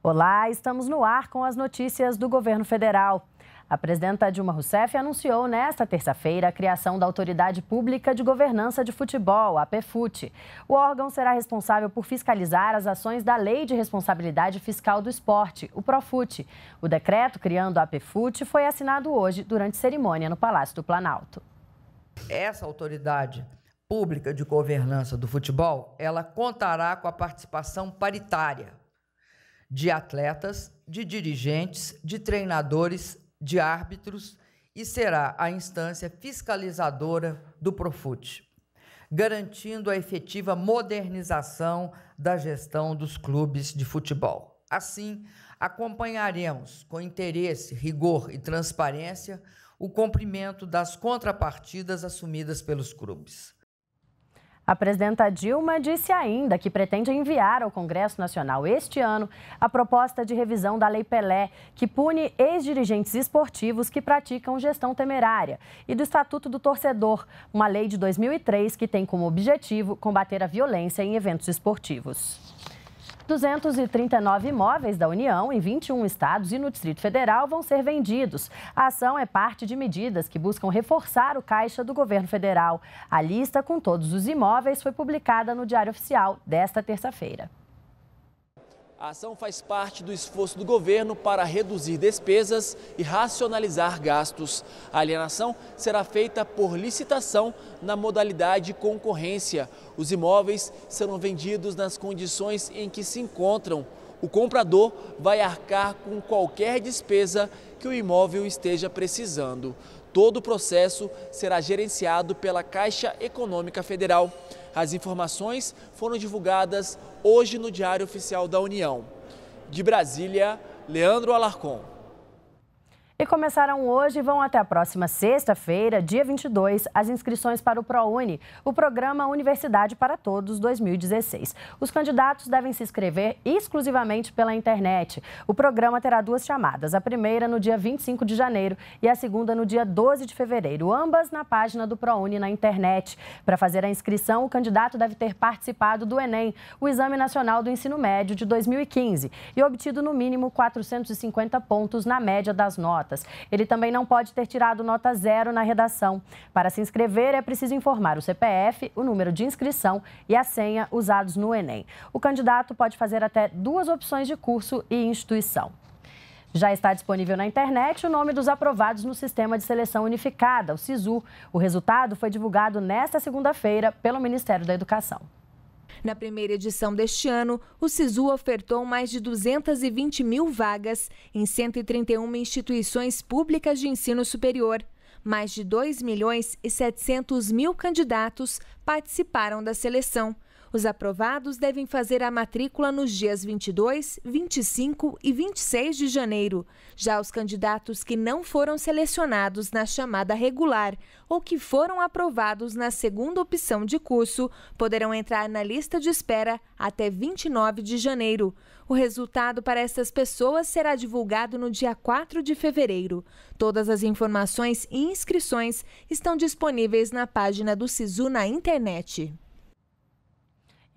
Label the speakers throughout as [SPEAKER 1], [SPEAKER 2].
[SPEAKER 1] Olá, estamos no ar com as notícias do governo federal. A presidenta Dilma Rousseff anunciou nesta terça-feira a criação da Autoridade Pública de Governança de Futebol, a PFUT. O órgão será responsável por fiscalizar as ações da Lei de Responsabilidade Fiscal do Esporte, o Profut. O decreto criando a PFUT foi assinado hoje durante cerimônia no Palácio do Planalto.
[SPEAKER 2] Essa autoridade pública de governança do futebol, ela contará com a participação paritária de atletas, de dirigentes, de treinadores, de árbitros e será a instância fiscalizadora do Profut, garantindo a efetiva modernização da gestão dos clubes de futebol. Assim, acompanharemos com interesse, rigor e transparência o cumprimento das contrapartidas assumidas pelos clubes.
[SPEAKER 1] A presidenta Dilma disse ainda que pretende enviar ao Congresso Nacional este ano a proposta de revisão da Lei Pelé, que pune ex-dirigentes esportivos que praticam gestão temerária, e do Estatuto do Torcedor, uma lei de 2003 que tem como objetivo combater a violência em eventos esportivos. 239 imóveis da União em 21 estados e no Distrito Federal vão ser vendidos. A ação é parte de medidas que buscam reforçar o caixa do governo federal. A lista com todos os imóveis foi publicada no Diário Oficial desta terça-feira.
[SPEAKER 3] A ação faz parte do esforço do governo para reduzir despesas e racionalizar gastos. A alienação será feita por licitação na modalidade concorrência. Os imóveis serão vendidos nas condições em que se encontram. O comprador vai arcar com qualquer despesa que o imóvel esteja precisando. Todo o processo será gerenciado pela Caixa Econômica Federal. As informações foram divulgadas hoje no Diário Oficial da União. De Brasília, Leandro Alarcon.
[SPEAKER 1] E começaram hoje e vão até a próxima sexta-feira, dia 22, as inscrições para o ProUni, o programa Universidade para Todos 2016. Os candidatos devem se inscrever exclusivamente pela internet. O programa terá duas chamadas, a primeira no dia 25 de janeiro e a segunda no dia 12 de fevereiro, ambas na página do ProUni na internet. Para fazer a inscrição, o candidato deve ter participado do Enem, o Exame Nacional do Ensino Médio de 2015, e obtido no mínimo 450 pontos na média das notas notas. Ele também não pode ter tirado nota zero na redação. Para se inscrever, é preciso informar o CPF, o número de inscrição e a senha usados no Enem. O candidato pode fazer até duas opções de curso e instituição. Já está disponível na internet o nome dos aprovados no Sistema de Seleção Unificada, o SISU. O resultado foi divulgado nesta segunda-feira pelo Ministério da Educação.
[SPEAKER 4] Na primeira edição deste ano, o SISU ofertou mais de 220 mil vagas em 131 instituições públicas de ensino superior. Mais de 2 milhões e 700 mil candidatos participaram da seleção. Os aprovados devem fazer a matrícula nos dias 22, 25 e 26 de janeiro. Já os candidatos que não foram selecionados na chamada regular ou que foram aprovados na segunda opção de curso poderão entrar na lista de espera até 29 de janeiro. O resultado para essas pessoas será divulgado no dia 4 de fevereiro. Todas as informações e inscrições estão disponíveis na página do SISU na internet.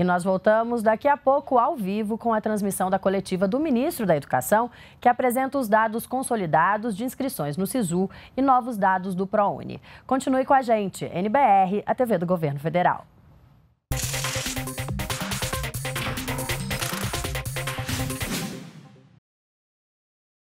[SPEAKER 1] E nós voltamos daqui a pouco ao vivo com a transmissão da coletiva do ministro da Educação, que apresenta os dados consolidados de inscrições no SISU e novos dados do ProUni. Continue com a gente, NBR, a TV do Governo Federal.